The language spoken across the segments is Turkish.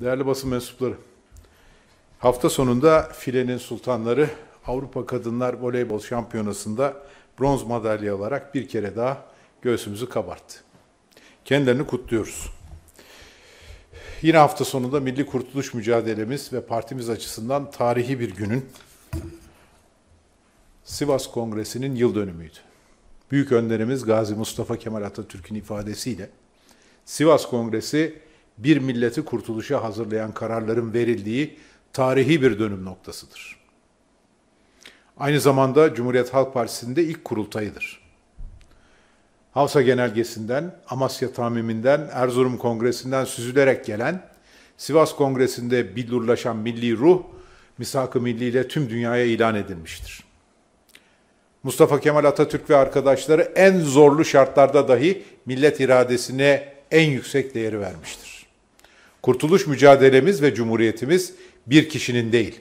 Değerli basın mensupları, hafta sonunda filenin sultanları Avrupa Kadınlar Voleybol Şampiyonası'nda bronz madalya alarak bir kere daha göğsümüzü kabarttı. Kendilerini kutluyoruz. Yine hafta sonunda milli kurtuluş mücadelemiz ve partimiz açısından tarihi bir günün Sivas Kongresi'nin yıl dönümüydü. Büyük önderimiz Gazi Mustafa Kemal Atatürk'ün ifadesiyle Sivas Kongresi bir milleti kurtuluşa hazırlayan kararların verildiği tarihi bir dönüm noktasıdır. Aynı zamanda Cumhuriyet Halk Partisi'nde ilk kurultayıdır. Havsa Genelgesi'nden, Amasya Tamiminden, Erzurum Kongresi'nden süzülerek gelen, Sivas Kongresi'nde billurlaşan milli ruh, misak-ı milli ile tüm dünyaya ilan edilmiştir. Mustafa Kemal Atatürk ve arkadaşları en zorlu şartlarda dahi millet iradesine en yüksek değeri vermiştir. Kurtuluş mücadelemiz ve cumhuriyetimiz bir kişinin değil,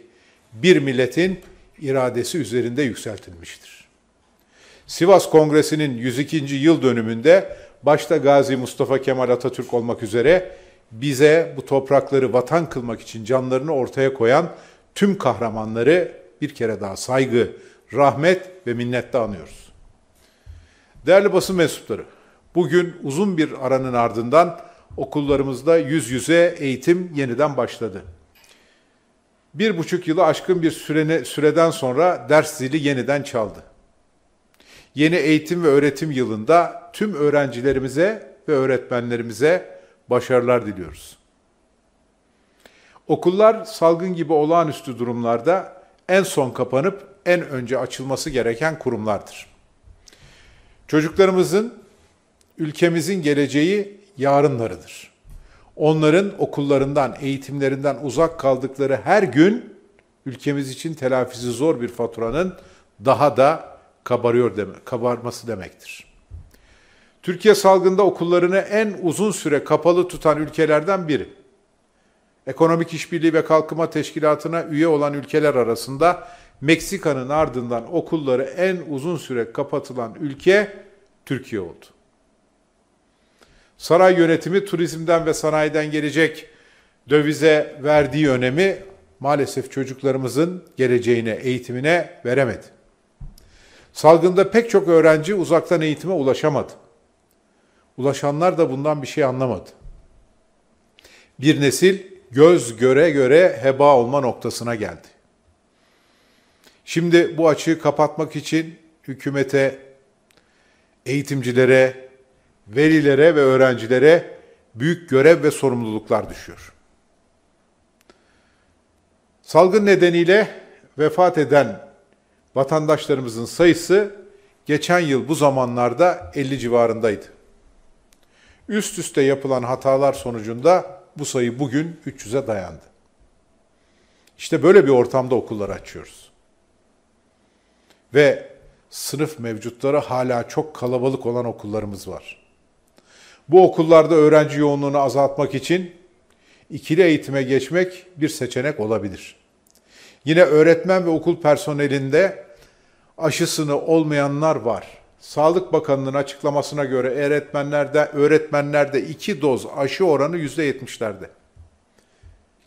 bir milletin iradesi üzerinde yükseltilmiştir. Sivas Kongresi'nin 102. yıl dönümünde başta Gazi Mustafa Kemal Atatürk olmak üzere bize bu toprakları vatan kılmak için canlarını ortaya koyan tüm kahramanları bir kere daha saygı, rahmet ve minnetle anıyoruz. Değerli basın mensupları, bugün uzun bir aranın ardından okullarımızda yüz yüze eğitim yeniden başladı. Bir buçuk yılı aşkın bir sürene, süreden sonra ders zili yeniden çaldı. Yeni eğitim ve öğretim yılında tüm öğrencilerimize ve öğretmenlerimize başarılar diliyoruz. Okullar salgın gibi olağanüstü durumlarda en son kapanıp en önce açılması gereken kurumlardır. Çocuklarımızın, ülkemizin geleceği yarınlarıdır. Onların okullarından, eğitimlerinden uzak kaldıkları her gün ülkemiz için telafisi zor bir faturanın daha da kabarıyor deme, kabarması demektir. Türkiye salgında okullarını en uzun süre kapalı tutan ülkelerden biri. Ekonomik İşbirliği ve Kalkınma Teşkilatı'na üye olan ülkeler arasında Meksika'nın ardından okulları en uzun süre kapatılan ülke Türkiye oldu. Saray yönetimi turizmden ve sanayiden gelecek dövize verdiği önemi maalesef çocuklarımızın geleceğine, eğitimine veremedi. Salgında pek çok öğrenci uzaktan eğitime ulaşamadı. Ulaşanlar da bundan bir şey anlamadı. Bir nesil göz göre göre heba olma noktasına geldi. Şimdi bu açığı kapatmak için hükümete, eğitimcilere, velilere ve öğrencilere büyük görev ve sorumluluklar düşüyor. Salgın nedeniyle vefat eden vatandaşlarımızın sayısı geçen yıl bu zamanlarda 50 civarındaydı. Üst üste yapılan hatalar sonucunda bu sayı bugün 300'e dayandı. İşte böyle bir ortamda okullar açıyoruz. Ve sınıf mevcutları hala çok kalabalık olan okullarımız var. Bu okullarda öğrenci yoğunluğunu azaltmak için ikili eğitime geçmek bir seçenek olabilir. Yine öğretmen ve okul personelinde aşısını olmayanlar var. Sağlık Bakanı'nın açıklamasına göre öğretmenlerde öğretmenlerde iki doz aşı oranı yüzde yetmişlerde.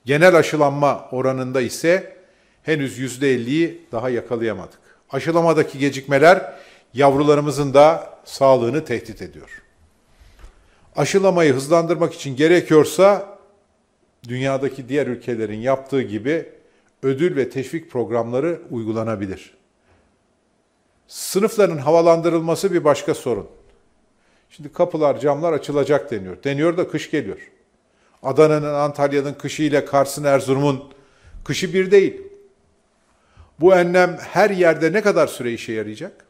Genel aşılanma oranında ise henüz yüzde %50'yi daha yakalayamadık. Aşılamadaki gecikmeler yavrularımızın da sağlığını tehdit ediyor aşılamayı hızlandırmak için gerekiyorsa dünyadaki diğer ülkelerin yaptığı gibi ödül ve teşvik programları uygulanabilir. Sınıfların havalandırılması bir başka sorun. Şimdi kapılar, camlar açılacak deniyor. Deniyor da kış geliyor. Adana'nın, Antalya'nın kışı ile Kars'ın, Erzurum'un kışı bir değil. Bu enlem her yerde ne kadar süre işe yarayacak?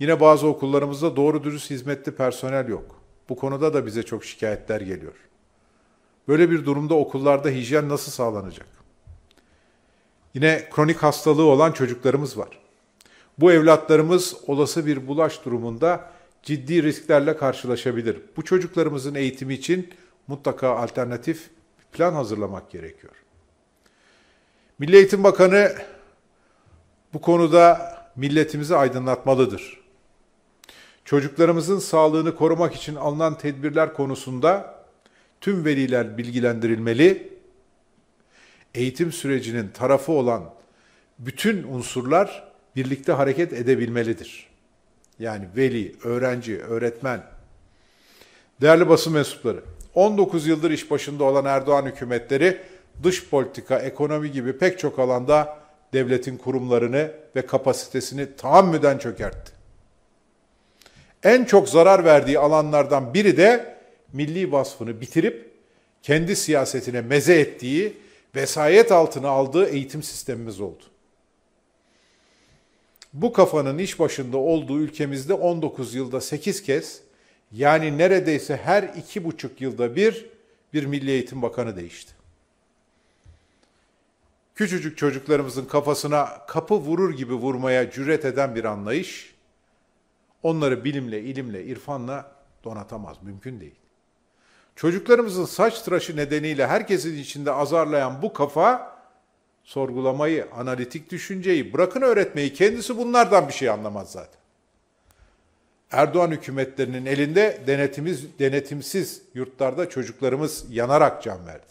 Yine bazı okullarımızda doğru dürüst hizmetli personel yok. Bu konuda da bize çok şikayetler geliyor. Böyle bir durumda okullarda hijyen nasıl sağlanacak? Yine kronik hastalığı olan çocuklarımız var. Bu evlatlarımız olası bir bulaş durumunda ciddi risklerle karşılaşabilir. Bu çocuklarımızın eğitimi için mutlaka alternatif bir plan hazırlamak gerekiyor. Milli Eğitim Bakanı bu konuda milletimizi aydınlatmalıdır çocuklarımızın sağlığını korumak için alınan tedbirler konusunda tüm veliler bilgilendirilmeli. Eğitim sürecinin tarafı olan bütün unsurlar birlikte hareket edebilmelidir. Yani veli, öğrenci, öğretmen. Değerli basın mensupları, 19 yıldır iş başında olan Erdoğan hükümetleri dış politika, ekonomi gibi pek çok alanda devletin kurumlarını ve kapasitesini tahammüden çökertti. En çok zarar verdiği alanlardan biri de milli vasfını bitirip kendi siyasetine meze ettiği, vesayet altına aldığı eğitim sistemimiz oldu. Bu kafanın iş başında olduğu ülkemizde 19 yılda 8 kez yani neredeyse her 2,5 yılda bir bir Milli Eğitim Bakanı değişti. Küçücük çocuklarımızın kafasına kapı vurur gibi vurmaya cüret eden bir anlayış, Onları bilimle, ilimle, irfanla donatamaz. Mümkün değil. Çocuklarımızın saç tıraşı nedeniyle herkesin içinde azarlayan bu kafa sorgulamayı, analitik düşünceyi, bırakın öğretmeyi kendisi bunlardan bir şey anlamaz zaten. Erdoğan hükümetlerinin elinde denetimiz, denetimsiz yurtlarda çocuklarımız yanarak can verdi.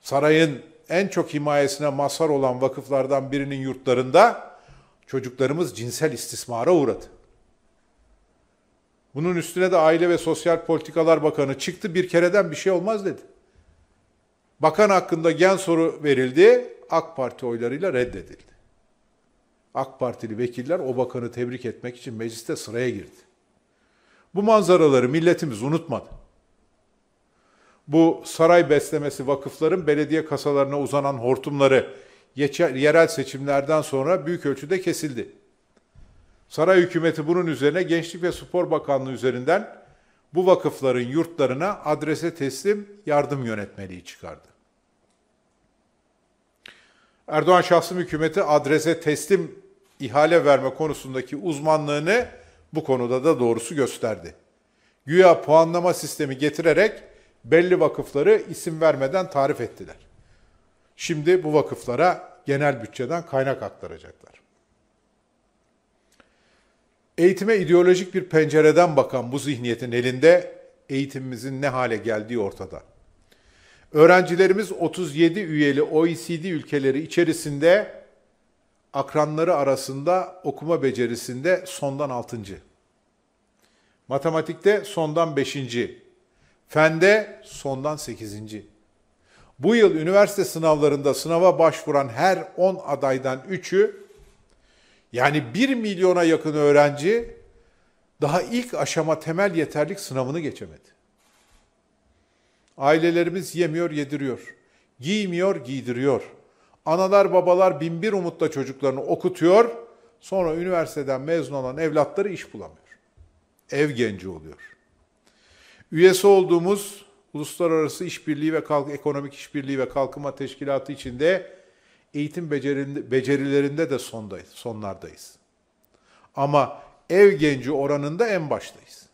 Sarayın en çok himayesine mazhar olan vakıflardan birinin yurtlarında çocuklarımız cinsel istismara uğradı. Bunun üstüne de Aile ve Sosyal Politikalar Bakanı çıktı bir kereden bir şey olmaz dedi. Bakan hakkında gen soru verildi, AK Parti oylarıyla reddedildi. AK Partili vekiller o bakanı tebrik etmek için mecliste sıraya girdi. Bu manzaraları milletimiz unutmadı. Bu saray beslemesi vakıfların belediye kasalarına uzanan hortumları yerel seçimlerden sonra büyük ölçüde kesildi. Saray hükümeti bunun üzerine Gençlik ve Spor Bakanlığı üzerinden bu vakıfların yurtlarına adrese teslim yardım yönetmeliği çıkardı. Erdoğan şahsım hükümeti adrese teslim ihale verme konusundaki uzmanlığını bu konuda da doğrusu gösterdi. Güya puanlama sistemi getirerek belli vakıfları isim vermeden tarif ettiler. Şimdi bu vakıflara genel bütçeden kaynak aktaracaklar. Eğitime ideolojik bir pencereden bakan bu zihniyetin elinde eğitimimizin ne hale geldiği ortada. Öğrencilerimiz 37 üyeli OECD ülkeleri içerisinde akranları arasında okuma becerisinde sondan 6. Matematikte sondan 5. Fende sondan 8. Bu yıl üniversite sınavlarında sınava başvuran her 10 adaydan 3'ü yani 1 milyona yakın öğrenci daha ilk aşama temel yeterlik sınavını geçemedi. Ailelerimiz yemiyor, yediriyor. Giymiyor, giydiriyor. Analar babalar binbir umutla çocuklarını okutuyor. Sonra üniversiteden mezun olan evlatları iş bulamıyor. Ev genci oluyor. Üyesi olduğumuz Uluslararası İşbirliği ve Kalk Ekonomik İşbirliği ve Kalkınma Teşkilatı içinde eğitim becerilerinde de sondayız, sonlardayız. Ama ev genci oranında en baştayız.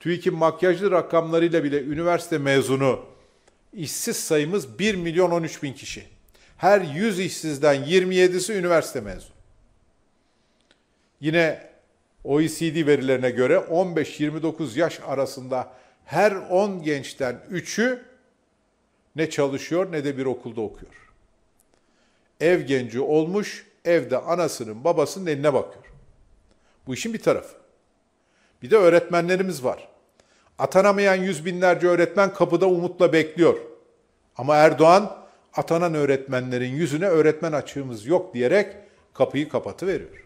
TÜİK'in makyajlı rakamlarıyla bile üniversite mezunu işsiz sayımız 1 milyon 13 bin kişi. Her 100 işsizden 27'si üniversite mezunu. Yine OECD verilerine göre 15-29 yaş arasında her 10 gençten 3'ü ne çalışıyor ne de bir okulda okuyor. Ev genci olmuş, evde anasının babasının eline bakıyor. Bu işin bir tarafı. Bir de öğretmenlerimiz var. Atanamayan yüz binlerce öğretmen kapıda umutla bekliyor. Ama Erdoğan atanan öğretmenlerin yüzüne öğretmen açığımız yok diyerek kapıyı kapatı veriyor.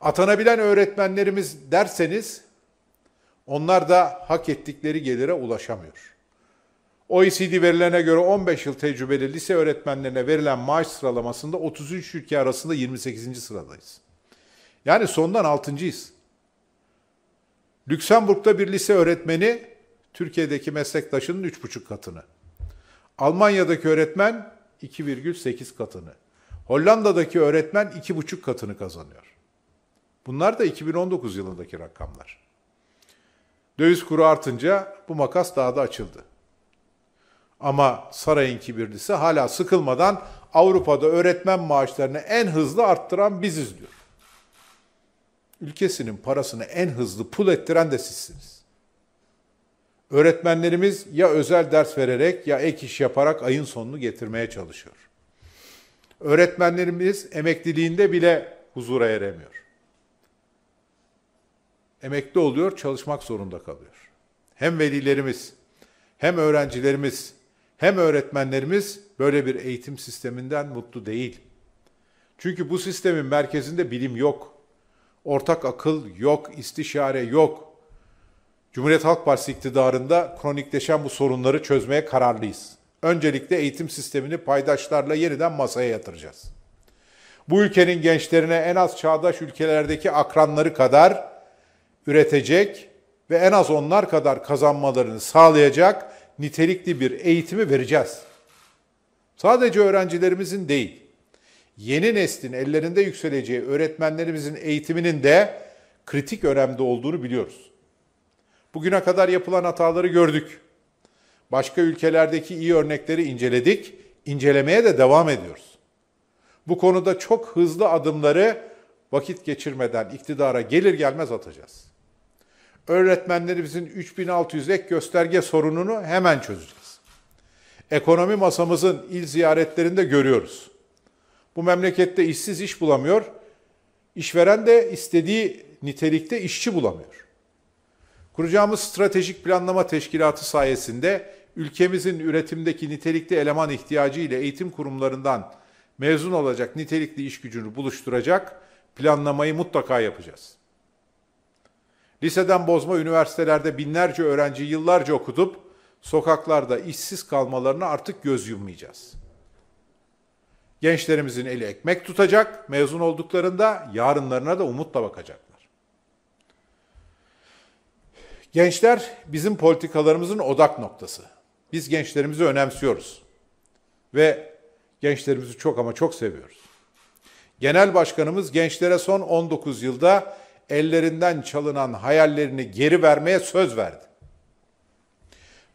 Atanabilen öğretmenlerimiz derseniz onlar da hak ettikleri gelire ulaşamıyor. OECD verilerine göre 15 yıl tecrübeli lise öğretmenlerine verilen maaş sıralamasında 33 ülke arasında 28. sıradayız. Yani sondan 6.'yız. Lüksemburg'da bir lise öğretmeni Türkiye'deki meslektaşının 3,5 katını. Almanya'daki öğretmen 2,8 katını. Hollanda'daki öğretmen 2,5 katını kazanıyor. Bunlar da 2019 yılındaki rakamlar. Döviz kuru artınca bu makas daha da açıldı. Ama sarayın kibirlisi hala sıkılmadan Avrupa'da öğretmen maaşlarını en hızlı arttıran biziz diyor. Ülkesinin parasını en hızlı pul ettiren de sizsiniz. Öğretmenlerimiz ya özel ders vererek ya ek iş yaparak ayın sonunu getirmeye çalışıyor. Öğretmenlerimiz emekliliğinde bile huzura eremiyor. Emekli oluyor, çalışmak zorunda kalıyor. Hem velilerimiz hem öğrencilerimiz hem öğretmenlerimiz böyle bir eğitim sisteminden mutlu değil. Çünkü bu sistemin merkezinde bilim yok. Ortak akıl yok, istişare yok. Cumhuriyet Halk Partisi iktidarında kronikleşen bu sorunları çözmeye kararlıyız. Öncelikle eğitim sistemini paydaşlarla yeniden masaya yatıracağız. Bu ülkenin gençlerine en az çağdaş ülkelerdeki akranları kadar üretecek ve en az onlar kadar kazanmalarını sağlayacak nitelikli bir eğitimi vereceğiz. Sadece öğrencilerimizin değil, yeni neslin ellerinde yükseleceği öğretmenlerimizin eğitiminin de kritik önemde olduğunu biliyoruz. Bugüne kadar yapılan hataları gördük. Başka ülkelerdeki iyi örnekleri inceledik, incelemeye de devam ediyoruz. Bu konuda çok hızlı adımları vakit geçirmeden iktidara gelir gelmez atacağız öğretmenlerimizin 3600 ek gösterge sorununu hemen çözeceğiz. Ekonomi masamızın il ziyaretlerinde görüyoruz. Bu memlekette işsiz iş bulamıyor, işveren de istediği nitelikte işçi bulamıyor. Kuracağımız stratejik planlama teşkilatı sayesinde ülkemizin üretimdeki nitelikli eleman ihtiyacı ile eğitim kurumlarından mezun olacak nitelikli iş gücünü buluşturacak planlamayı mutlaka yapacağız. Liseden bozma üniversitelerde binlerce öğrenci yıllarca okutup sokaklarda işsiz kalmalarına artık göz yummayacağız. Gençlerimizin eli ekmek tutacak, mezun olduklarında yarınlarına da umutla bakacaklar. Gençler bizim politikalarımızın odak noktası. Biz gençlerimizi önemsiyoruz ve gençlerimizi çok ama çok seviyoruz. Genel Başkanımız gençlere son 19 yılda ellerinden çalınan hayallerini geri vermeye söz verdi.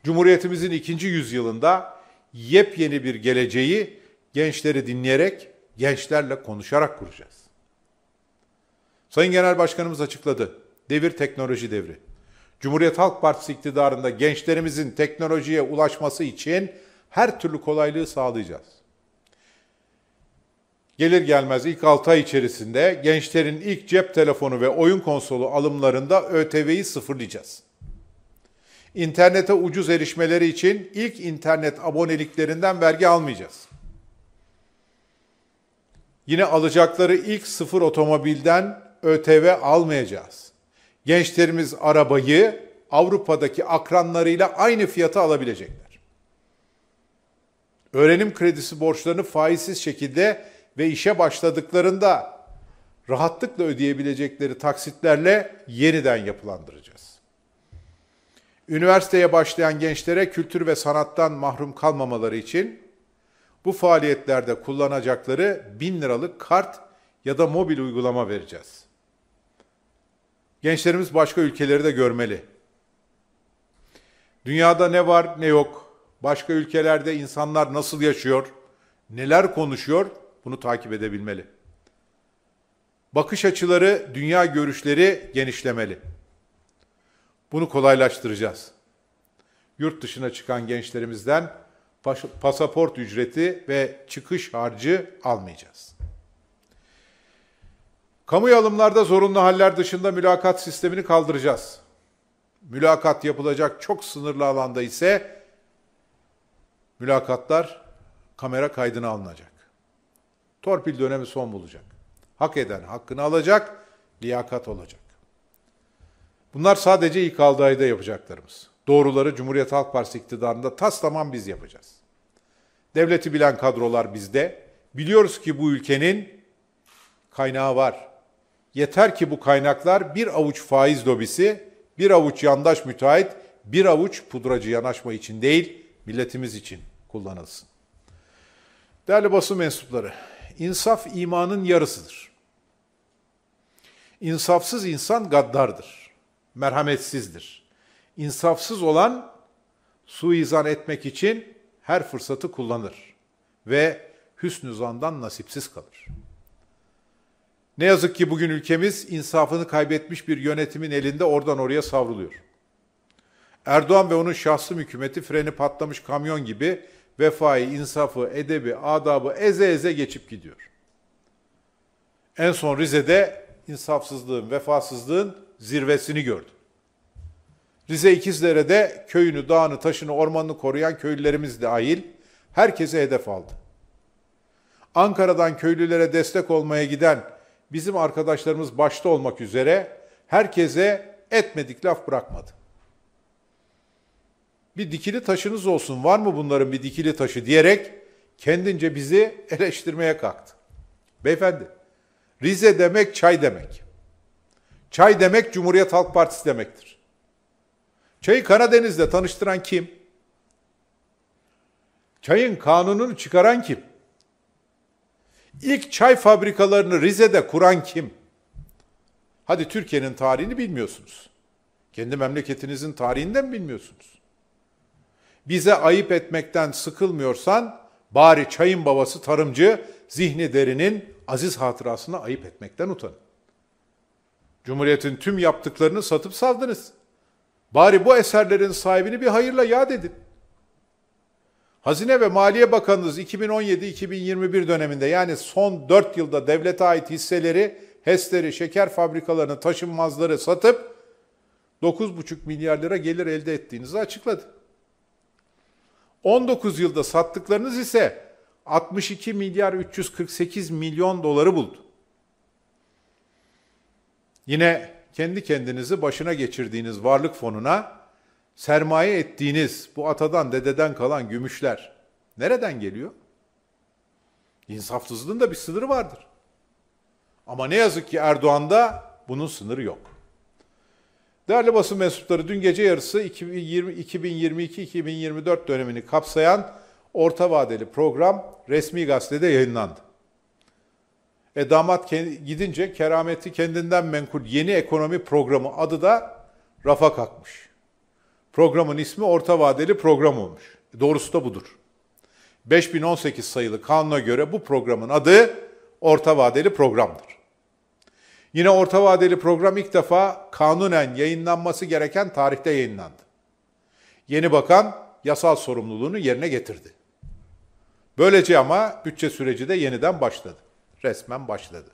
Cumhuriyetimizin ikinci yüzyılında yepyeni bir geleceği gençleri dinleyerek, gençlerle konuşarak kuracağız. Sayın Genel Başkanımız açıkladı. Devir teknoloji devri. Cumhuriyet Halk Partisi iktidarında gençlerimizin teknolojiye ulaşması için her türlü kolaylığı sağlayacağız. Gelir gelmez ilk 6 ay içerisinde gençlerin ilk cep telefonu ve oyun konsolu alımlarında ÖTV'yi sıfırlayacağız. İnternete ucuz erişmeleri için ilk internet aboneliklerinden vergi almayacağız. Yine alacakları ilk sıfır otomobilden ÖTV almayacağız. Gençlerimiz arabayı Avrupa'daki akranlarıyla aynı fiyata alabilecekler. Öğrenim kredisi borçlarını faizsiz şekilde ve işe başladıklarında rahatlıkla ödeyebilecekleri taksitlerle yeniden yapılandıracağız. Üniversiteye başlayan gençlere kültür ve sanattan mahrum kalmamaları için bu faaliyetlerde kullanacakları bin liralık kart ya da mobil uygulama vereceğiz. Gençlerimiz başka ülkeleri de görmeli. Dünyada ne var ne yok, başka ülkelerde insanlar nasıl yaşıyor, neler konuşuyor bunu takip edebilmeli. Bakış açıları, dünya görüşleri genişlemeli. Bunu kolaylaştıracağız. Yurt dışına çıkan gençlerimizden pasaport ücreti ve çıkış harcı almayacağız. Kamu alımlarda zorunlu haller dışında mülakat sistemini kaldıracağız. Mülakat yapılacak çok sınırlı alanda ise mülakatlar kamera kaydına alınacak. Torpil dönemi son bulacak. Hak eden hakkını alacak, liyakat olacak. Bunlar sadece ilk altı ayda yapacaklarımız. Doğruları Cumhuriyet Halk Partisi iktidarında tas tamam biz yapacağız. Devleti bilen kadrolar bizde. Biliyoruz ki bu ülkenin kaynağı var. Yeter ki bu kaynaklar bir avuç faiz lobisi, bir avuç yandaş müteahhit, bir avuç pudracı yanaşma için değil, milletimiz için kullanılsın. Değerli basın mensupları, İnsaf imanın yarısıdır. İnsafsız insan gaddardır, merhametsizdir. İnsafsız olan suizan etmek için her fırsatı kullanır ve hüsnü zandan nasipsiz kalır. Ne yazık ki bugün ülkemiz insafını kaybetmiş bir yönetimin elinde oradan oraya savruluyor. Erdoğan ve onun şahsı hükümeti freni patlamış kamyon gibi vefayı, insafı, edebi, adabı eze eze geçip gidiyor. En son Rize'de insafsızlığın, vefasızlığın zirvesini gördü. Rize İkizdere'de köyünü, dağını, taşını, ormanını koruyan köylülerimiz dahil herkese hedef aldı. Ankara'dan köylülere destek olmaya giden bizim arkadaşlarımız başta olmak üzere herkese etmedik laf bırakmadı bir dikili taşınız olsun var mı bunların bir dikili taşı diyerek kendince bizi eleştirmeye kalktı. Beyefendi Rize demek çay demek. Çay demek Cumhuriyet Halk Partisi demektir. Çayı Karadeniz'de tanıştıran kim? Çayın kanununu çıkaran kim? İlk çay fabrikalarını Rize'de kuran kim? Hadi Türkiye'nin tarihini bilmiyorsunuz. Kendi memleketinizin tarihinden mi bilmiyorsunuz? bize ayıp etmekten sıkılmıyorsan bari çayın babası tarımcı zihni derinin aziz hatırasına ayıp etmekten utanın. Cumhuriyetin tüm yaptıklarını satıp saldınız. Bari bu eserlerin sahibini bir hayırla yad edin. Hazine ve Maliye Bakanınız 2017-2021 döneminde yani son 4 yılda devlete ait hisseleri, HES'leri, şeker fabrikalarını, taşınmazları satıp 9,5 milyar lira gelir elde ettiğinizi açıkladı. 19 yılda sattıklarınız ise 62 milyar 348 milyon doları buldu. Yine kendi kendinizi başına geçirdiğiniz varlık fonuna sermaye ettiğiniz bu atadan dededen kalan gümüşler nereden geliyor? İnsafsızlığın da bir sınırı vardır. Ama ne yazık ki Erdoğan'da bunun sınırı yok. Değerli basın mensupları dün gece yarısı 2022-2024 dönemini kapsayan orta vadeli program resmi gazetede yayınlandı. E damat gidince kerameti kendinden menkul yeni ekonomi programı adı da rafa kalkmış. Programın ismi orta vadeli program olmuş. E, doğrusu da budur. 5018 sayılı kanuna göre bu programın adı orta vadeli programdır. Yine orta vadeli program ilk defa kanunen yayınlanması gereken tarihte yayınlandı. Yeni bakan yasal sorumluluğunu yerine getirdi. Böylece ama bütçe süreci de yeniden başladı. Resmen başladı.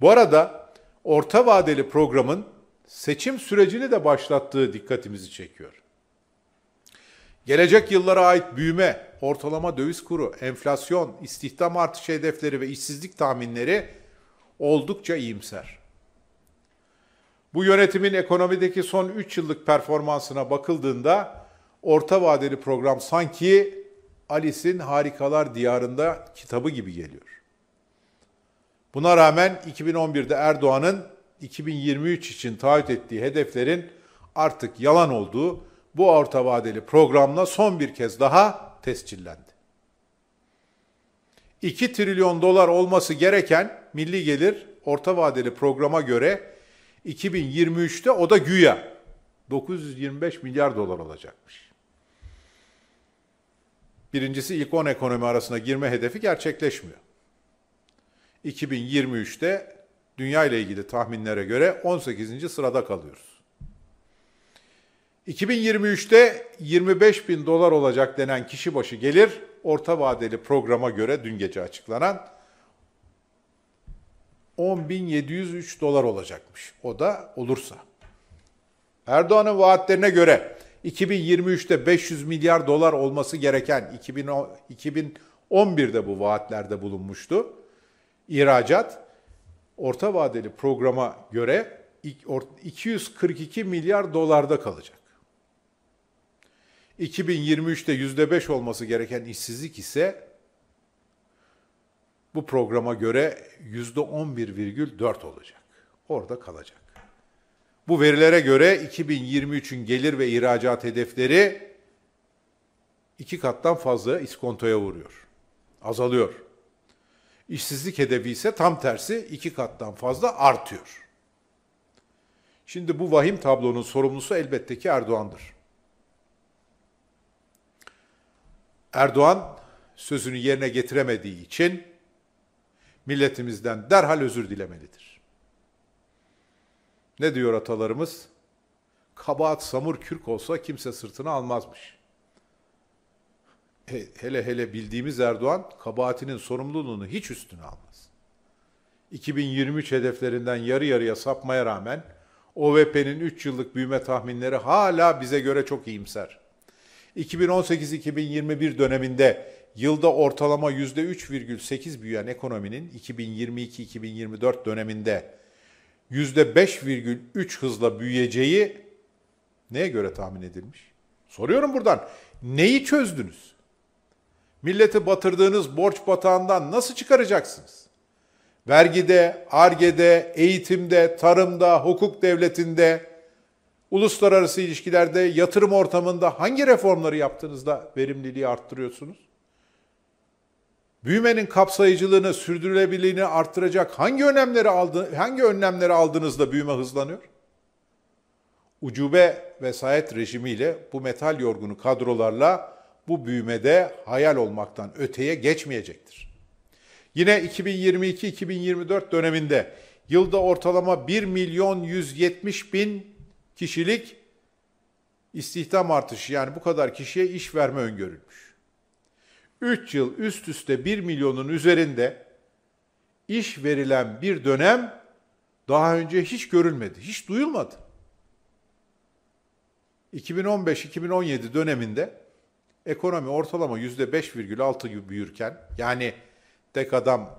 Bu arada orta vadeli programın seçim sürecini de başlattığı dikkatimizi çekiyor. Gelecek yıllara ait büyüme, ortalama döviz kuru, enflasyon, istihdam artışı hedefleri ve işsizlik tahminleri oldukça iyimser. Bu yönetimin ekonomideki son 3 yıllık performansına bakıldığında orta vadeli program sanki Alice'in Harikalar Diyarında kitabı gibi geliyor. Buna rağmen 2011'de Erdoğan'ın 2023 için taahhüt ettiği hedeflerin artık yalan olduğu bu orta vadeli programla son bir kez daha tescillendi. 2 trilyon dolar olması gereken milli gelir orta vadeli programa göre 2023'te o da güya 925 milyar dolar olacakmış. Birincisi ilk 10 ekonomi arasına girme hedefi gerçekleşmiyor. 2023'te dünya ile ilgili tahminlere göre 18. sırada kalıyoruz. 2023'te 25 bin dolar olacak denen kişi başı gelir orta vadeli programa göre dün gece açıklanan 10.703 dolar olacakmış. O da olursa. Erdoğan'ın vaatlerine göre 2023'te 500 milyar dolar olması gereken 2011'de bu vaatlerde bulunmuştu. İhracat orta vadeli programa göre 242 milyar dolarda kalacak. 2023'te %5 olması gereken işsizlik ise bu programa göre %11,4 olacak. Orada kalacak. Bu verilere göre 2023'ün gelir ve ihracat hedefleri iki kattan fazla iskontoya vuruyor. Azalıyor. İşsizlik hedefi ise tam tersi iki kattan fazla artıyor. Şimdi bu vahim tablonun sorumlusu elbette ki Erdoğan'dır. Erdoğan sözünü yerine getiremediği için milletimizden derhal özür dilemelidir. Ne diyor atalarımız? Kabahat samur kürk olsa kimse sırtını almazmış. He, hele hele bildiğimiz Erdoğan kabahatinin sorumluluğunu hiç üstüne almaz. 2023 hedeflerinden yarı yarıya sapmaya rağmen OVP'nin 3 yıllık büyüme tahminleri hala bize göre çok iyimser. 2018-2021 döneminde yılda ortalama %3,8 büyüyen ekonominin 2022-2024 döneminde %5,3 hızla büyüyeceği neye göre tahmin edilmiş? Soruyorum buradan. Neyi çözdünüz? Milleti batırdığınız borç batağından nasıl çıkaracaksınız? Vergide, argede, eğitimde, tarımda, hukuk devletinde, uluslararası ilişkilerde, yatırım ortamında hangi reformları yaptığınızda verimliliği arttırıyorsunuz? Büyümenin kapsayıcılığını, sürdürülebilirliğini arttıracak hangi önlemleri aldı, hangi önlemleri aldığınızda büyüme hızlanıyor? Ucube vesayet rejimiyle bu metal yorgunu kadrolarla bu büyümede hayal olmaktan öteye geçmeyecektir. Yine 2022-2024 döneminde yılda ortalama 1 milyon 170 bin kişilik istihdam artışı yani bu kadar kişiye iş verme öngörülmüş. 3 yıl üst üste 1 milyonun üzerinde iş verilen bir dönem daha önce hiç görülmedi, hiç duyulmadı. 2015-2017 döneminde ekonomi ortalama %5,6 büyürken yani tek adam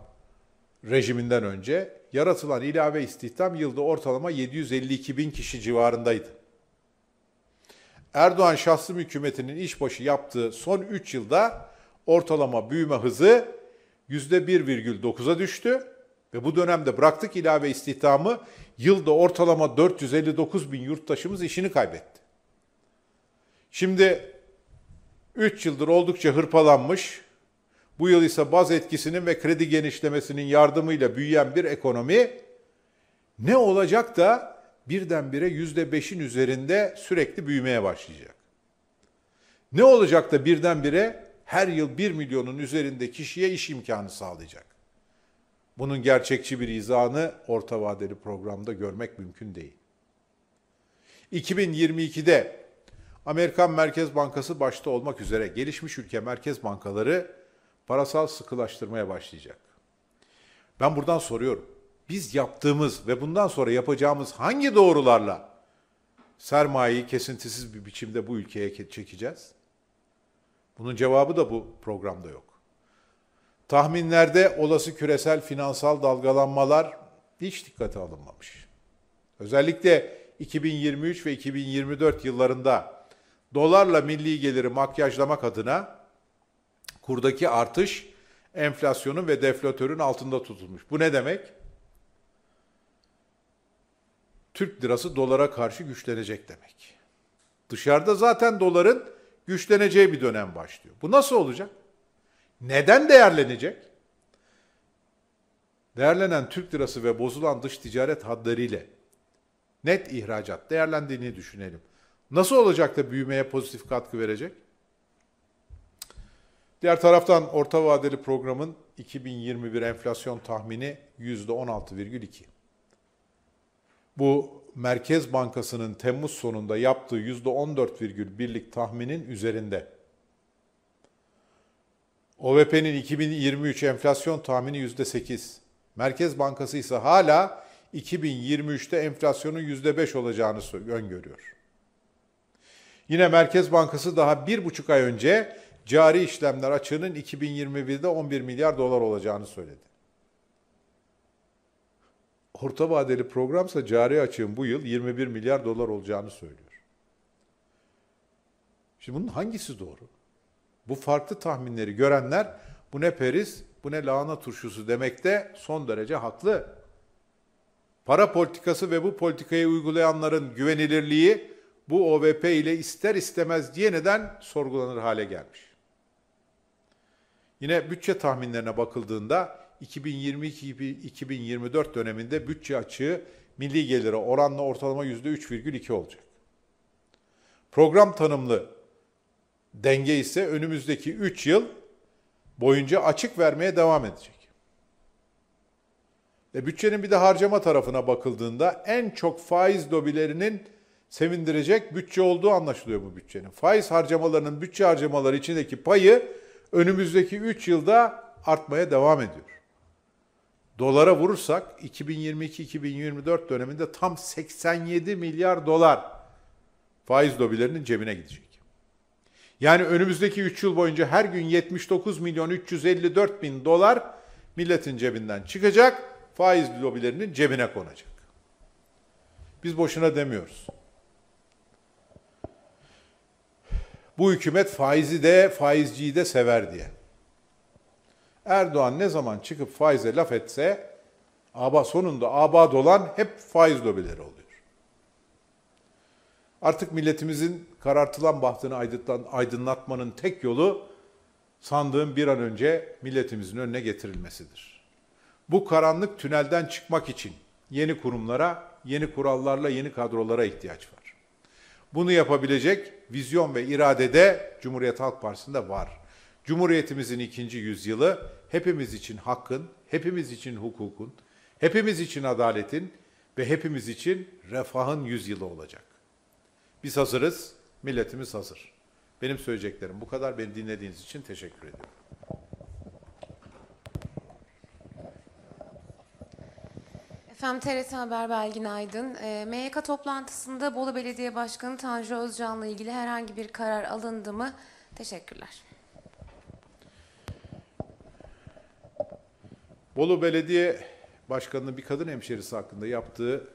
rejiminden önce yaratılan ilave istihdam yılda ortalama 752 bin kişi civarındaydı. Erdoğan şahsi hükümetinin işbaşı yaptığı son 3 yılda ortalama büyüme hızı %1,9'a düştü ve bu dönemde bıraktık ilave istihdamı yılda ortalama 459 bin yurttaşımız işini kaybetti. Şimdi 3 yıldır oldukça hırpalanmış, bu yıl ise baz etkisinin ve kredi genişlemesinin yardımıyla büyüyen bir ekonomi ne olacak da birdenbire beşin üzerinde sürekli büyümeye başlayacak? Ne olacak da birdenbire her yıl 1 milyonun üzerinde kişiye iş imkanı sağlayacak. Bunun gerçekçi bir izahını orta vadeli programda görmek mümkün değil. 2022'de Amerikan Merkez Bankası başta olmak üzere gelişmiş ülke merkez bankaları parasal sıkılaştırmaya başlayacak. Ben buradan soruyorum. Biz yaptığımız ve bundan sonra yapacağımız hangi doğrularla sermayeyi kesintisiz bir biçimde bu ülkeye çekeceğiz? Bunun cevabı da bu programda yok. Tahminlerde olası küresel finansal dalgalanmalar hiç dikkate alınmamış. Özellikle 2023 ve 2024 yıllarında dolarla milli geliri makyajlamak adına kurdaki artış enflasyonun ve deflatörün altında tutulmuş. Bu ne demek? Türk lirası dolara karşı güçlenecek demek. Dışarıda zaten doların güçleneceği bir dönem başlıyor. Bu nasıl olacak? Neden değerlenecek? Değerlenen Türk lirası ve bozulan dış ticaret hadleriyle net ihracat değerlendiğini düşünelim. Nasıl olacak da büyümeye pozitif katkı verecek? Diğer taraftan orta vadeli programın 2021 enflasyon tahmini %16,2. Bu Merkez Bankası'nın Temmuz sonunda yaptığı %14,1'lik tahminin üzerinde. OVP'nin 2023 enflasyon tahmini %8. Merkez Bankası ise hala 2023'te enflasyonun %5 olacağını öngörüyor. Yine Merkez Bankası daha bir buçuk ay önce cari işlemler açığının 2021'de 11 milyar dolar olacağını söyledi orta vadeli programsa cari açığın bu yıl 21 milyar dolar olacağını söylüyor. Şimdi bunun hangisi doğru? Bu farklı tahminleri görenler bu ne periz, bu ne lahana turşusu demekte son derece haklı. Para politikası ve bu politikayı uygulayanların güvenilirliği bu OVP ile ister istemez diye neden sorgulanır hale gelmiş. Yine bütçe tahminlerine bakıldığında 2022-2024 döneminde bütçe açığı milli gelire oranla ortalama %3,2 olacak. Program tanımlı denge ise önümüzdeki 3 yıl boyunca açık vermeye devam edecek. E, bütçenin bir de harcama tarafına bakıldığında en çok faiz lobilerinin sevindirecek bütçe olduğu anlaşılıyor bu bütçenin. Faiz harcamalarının bütçe harcamaları içindeki payı önümüzdeki 3 yılda artmaya devam ediyor dolara vurursak 2022-2024 döneminde tam 87 milyar dolar faiz lobilerinin cebine gidecek. Yani önümüzdeki 3 yıl boyunca her gün 79 milyon 354 bin dolar milletin cebinden çıkacak, faiz lobilerinin cebine konacak. Biz boşuna demiyoruz. Bu hükümet faizi de faizciyi de sever diye. Erdoğan ne zaman çıkıp faize laf etse aba sonunda abad olan hep faiz lobileri oluyor. Artık milletimizin karartılan bahtını aydınlatmanın tek yolu sandığın bir an önce milletimizin önüne getirilmesidir. Bu karanlık tünelden çıkmak için yeni kurumlara, yeni kurallarla, yeni kadrolara ihtiyaç var. Bunu yapabilecek vizyon ve irade de Cumhuriyet Halk Partisi'nde var. Cumhuriyetimizin ikinci yüzyılı hepimiz için hakkın, hepimiz için hukukun, hepimiz için adaletin ve hepimiz için refahın yüzyılı olacak. Biz hazırız, milletimiz hazır. Benim söyleyeceklerim bu kadar. Beni dinlediğiniz için teşekkür ediyorum. Efendim TRT Haber Belgin Aydın. E, ee, MYK toplantısında Bolu Belediye Başkanı Tanju Özcan'la ilgili herhangi bir karar alındı mı? Teşekkürler. Bolu Belediye Başkanı'nın bir kadın hemşerisi hakkında yaptığı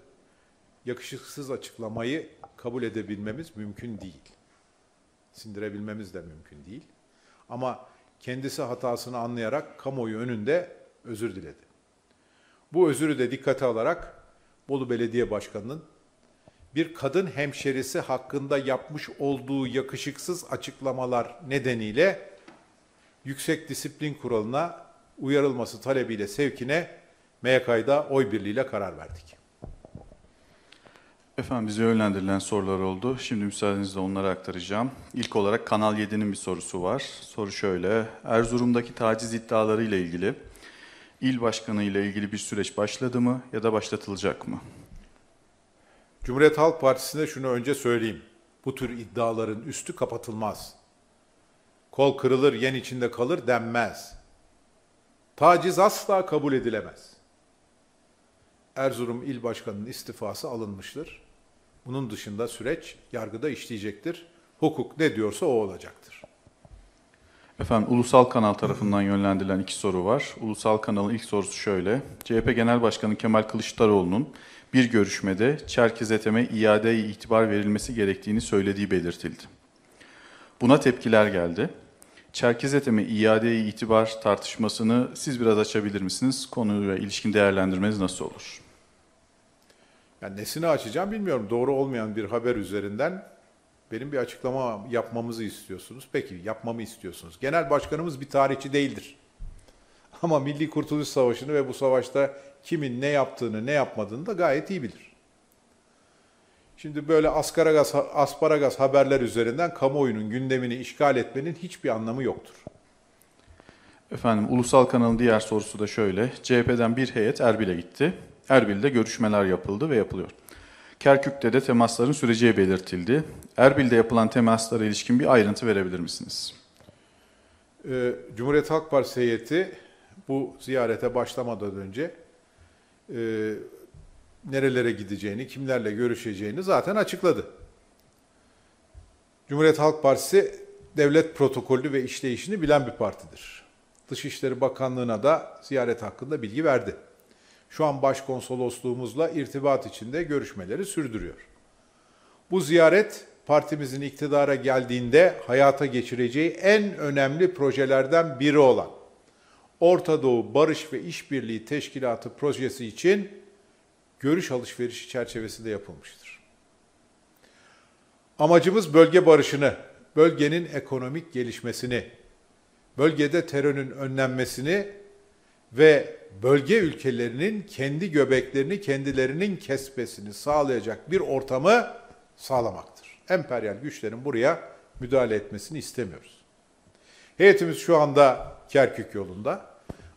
yakışıksız açıklamayı kabul edebilmemiz mümkün değil. Sindirebilmemiz de mümkün değil. Ama kendisi hatasını anlayarak kamuoyu önünde özür diledi. Bu özürü de dikkate alarak Bolu Belediye Başkanı'nın bir kadın hemşerisi hakkında yapmış olduğu yakışıksız açıklamalar nedeniyle Yüksek Disiplin kuralına uyarılması talebiyle sevkine MYK'da oy birliğiyle karar verdik. Efendim bize yönlendirilen sorular oldu. Şimdi müsaadenizle onları aktaracağım. İlk olarak Kanal 7'nin bir sorusu var. Soru şöyle. Erzurum'daki taciz iddiaları ile ilgili il başkanı ile ilgili bir süreç başladı mı ya da başlatılacak mı? Cumhuriyet Halk Partisi'ne şunu önce söyleyeyim. Bu tür iddiaların üstü kapatılmaz. Kol kırılır, yen içinde kalır denmez. Taciz asla kabul edilemez. Erzurum İl Başkanı'nın istifası alınmıştır. Bunun dışında süreç yargıda işleyecektir. Hukuk ne diyorsa o olacaktır. Efendim Ulusal Kanal tarafından yönlendirilen iki soru var. Ulusal Kanal'ın ilk sorusu şöyle. CHP Genel Başkanı Kemal Kılıçdaroğlu'nun bir görüşmede Çerkez Etem'e iadeye itibar verilmesi gerektiğini söylediği belirtildi. Buna tepkiler geldi. Çerkez eteme iadeye itibar tartışmasını siz biraz açabilir misiniz? Konuyla ilişkin değerlendirmeniz nasıl olur? Yani nesini açacağım bilmiyorum. Doğru olmayan bir haber üzerinden benim bir açıklama yapmamızı istiyorsunuz. Peki yapmamı istiyorsunuz. Genel başkanımız bir tarihçi değildir. Ama Milli Kurtuluş Savaşı'nı ve bu savaşta kimin ne yaptığını ne yapmadığını da gayet iyi bilir. Şimdi böyle asparagas, asparagas haberler üzerinden kamuoyunun gündemini işgal etmenin hiçbir anlamı yoktur. Efendim ulusal kanalın diğer sorusu da şöyle. CHP'den bir heyet Erbil'e gitti. Erbil'de görüşmeler yapıldı ve yapılıyor. Kerkük'te de temasların süreceği belirtildi. Erbil'de yapılan temaslara ilişkin bir ayrıntı verebilir misiniz? Ee, Cumhuriyet Halk Partisi heyeti bu ziyarete başlamadan önce e, nerelere gideceğini, kimlerle görüşeceğini zaten açıkladı. Cumhuriyet Halk Partisi devlet protokolü ve işleyişini bilen bir partidir. Dışişleri Bakanlığı'na da ziyaret hakkında bilgi verdi. Şu an başkonsolosluğumuzla irtibat içinde görüşmeleri sürdürüyor. Bu ziyaret partimizin iktidara geldiğinde hayata geçireceği en önemli projelerden biri olan Orta Doğu Barış ve İşbirliği Teşkilatı projesi için görüş alışverişi çerçevesinde yapılmıştır. Amacımız bölge barışını, bölgenin ekonomik gelişmesini, bölgede terörün önlenmesini ve bölge ülkelerinin kendi göbeklerini kendilerinin kesmesini sağlayacak bir ortamı sağlamaktır. Emperyal güçlerin buraya müdahale etmesini istemiyoruz. Heyetimiz şu anda Kerkük yolunda.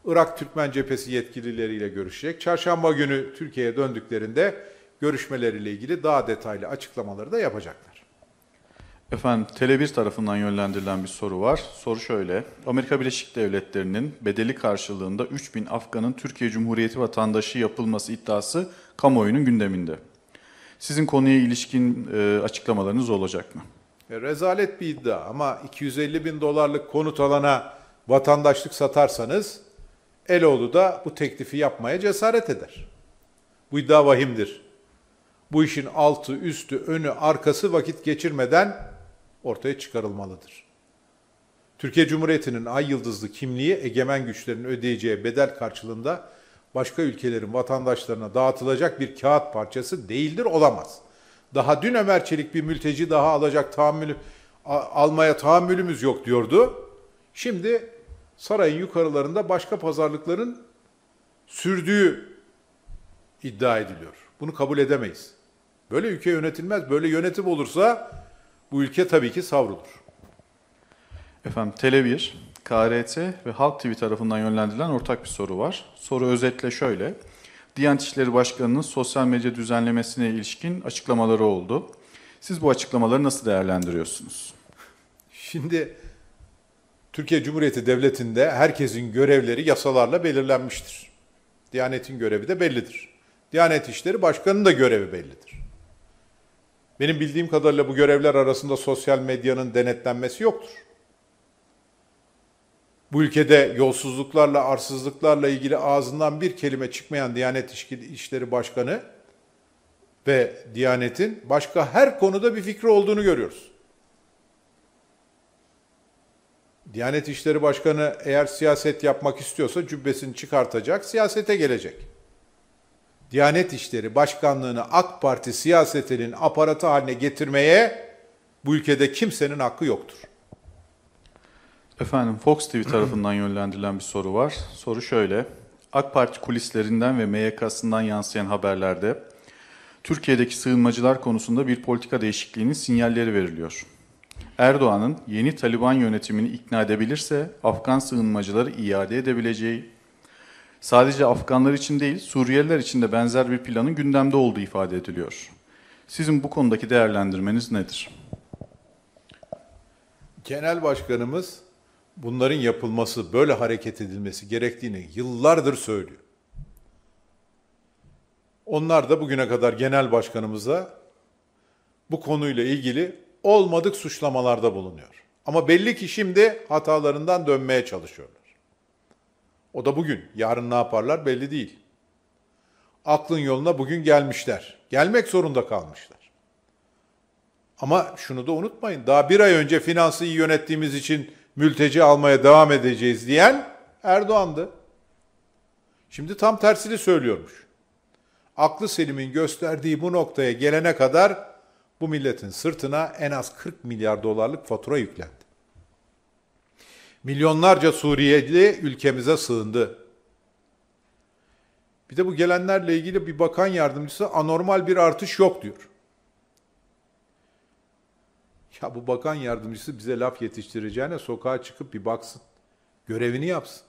Irak Türkmen Cephesi yetkilileriyle görüşecek. Çarşamba günü Türkiye'ye döndüklerinde görüşmeleriyle ilgili daha detaylı açıklamaları da yapacaklar. Efendim Tele1 tarafından yönlendirilen bir soru var. Soru şöyle. Amerika Birleşik Devletleri'nin bedeli karşılığında 3000 Afgan'ın Türkiye Cumhuriyeti vatandaşı yapılması iddiası kamuoyunun gündeminde. Sizin konuya ilişkin e, açıklamalarınız olacak mı? E, rezalet bir iddia ama 250 bin dolarlık konut alana vatandaşlık satarsanız Eloğlu da bu teklifi yapmaya cesaret eder. Bu iddia vahimdir. Bu işin altı, üstü, önü, arkası vakit geçirmeden ortaya çıkarılmalıdır. Türkiye Cumhuriyeti'nin ay yıldızlı kimliği egemen güçlerin ödeyeceği bedel karşılığında başka ülkelerin vatandaşlarına dağıtılacak bir kağıt parçası değildir, olamaz. Daha dün Ömer Çelik bir mülteci daha alacak tahammülü, almaya tahammülümüz yok diyordu. Şimdi sarayın yukarılarında başka pazarlıkların sürdüğü iddia ediliyor. Bunu kabul edemeyiz. Böyle ülke yönetilmez. Böyle yönetim olursa bu ülke tabii ki savrulur. Efendim Tel Aviv, KRT ve Halk TV tarafından yönlendirilen ortak bir soru var. Soru özetle şöyle. Diyanet İşleri Başkanı'nın sosyal medya düzenlemesine ilişkin açıklamaları oldu. Siz bu açıklamaları nasıl değerlendiriyorsunuz? Şimdi Türkiye Cumhuriyeti Devleti'nde herkesin görevleri yasalarla belirlenmiştir. Diyanetin görevi de bellidir. Diyanet İşleri Başkanı'nın da görevi bellidir. Benim bildiğim kadarıyla bu görevler arasında sosyal medyanın denetlenmesi yoktur. Bu ülkede yolsuzluklarla, arsızlıklarla ilgili ağzından bir kelime çıkmayan Diyanet İşleri Başkanı ve Diyanet'in başka her konuda bir fikri olduğunu görüyoruz. Diyanet İşleri Başkanı eğer siyaset yapmak istiyorsa cübbesini çıkartacak, siyasete gelecek. Diyanet İşleri Başkanlığını AK Parti siyasetinin aparatı haline getirmeye bu ülkede kimsenin hakkı yoktur. Efendim Fox TV tarafından yönlendirilen bir soru var. Soru şöyle. AK Parti kulislerinden ve MYK'sından yansıyan haberlerde Türkiye'deki sığınmacılar konusunda bir politika değişikliğinin sinyalleri veriliyor. Erdoğan'ın yeni Taliban yönetimini ikna edebilirse Afgan sığınmacıları iade edebileceği, sadece Afganlar için değil Suriyeliler için de benzer bir planın gündemde olduğu ifade ediliyor. Sizin bu konudaki değerlendirmeniz nedir? Genel Başkanımız bunların yapılması, böyle hareket edilmesi gerektiğini yıllardır söylüyor. Onlar da bugüne kadar genel başkanımıza bu konuyla ilgili olmadık suçlamalarda bulunuyor. Ama belli ki şimdi hatalarından dönmeye çalışıyorlar. O da bugün. Yarın ne yaparlar belli değil. Aklın yoluna bugün gelmişler. Gelmek zorunda kalmışlar. Ama şunu da unutmayın. Daha bir ay önce finansı iyi yönettiğimiz için mülteci almaya devam edeceğiz diyen Erdoğan'dı. Şimdi tam tersini söylüyormuş. Aklı Selim'in gösterdiği bu noktaya gelene kadar bu milletin sırtına en az 40 milyar dolarlık fatura yüklendi. Milyonlarca Suriyeli ülkemize sığındı. Bir de bu gelenlerle ilgili bir bakan yardımcısı anormal bir artış yok diyor. Ya bu bakan yardımcısı bize laf yetiştireceğine sokağa çıkıp bir baksın. Görevini yapsın.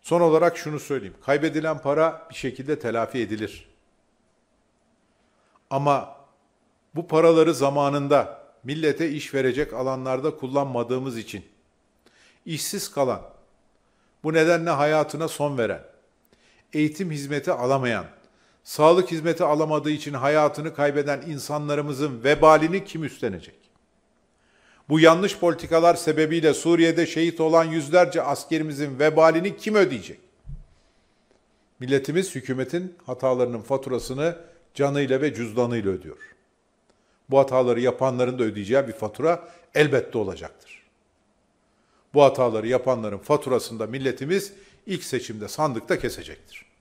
Son olarak şunu söyleyeyim. Kaybedilen para bir şekilde telafi edilir. Ama bu paraları zamanında millete iş verecek alanlarda kullanmadığımız için işsiz kalan, bu nedenle hayatına son veren, eğitim hizmeti alamayan, sağlık hizmeti alamadığı için hayatını kaybeden insanlarımızın vebalini kim üstlenecek? Bu yanlış politikalar sebebiyle Suriye'de şehit olan yüzlerce askerimizin vebalini kim ödeyecek? Milletimiz hükümetin hatalarının faturasını canıyla ve cüzdanıyla ödüyor. Bu hataları yapanların da ödeyeceği bir fatura elbette olacaktır. Bu hataları yapanların faturasında milletimiz ilk seçimde sandıkta kesecektir.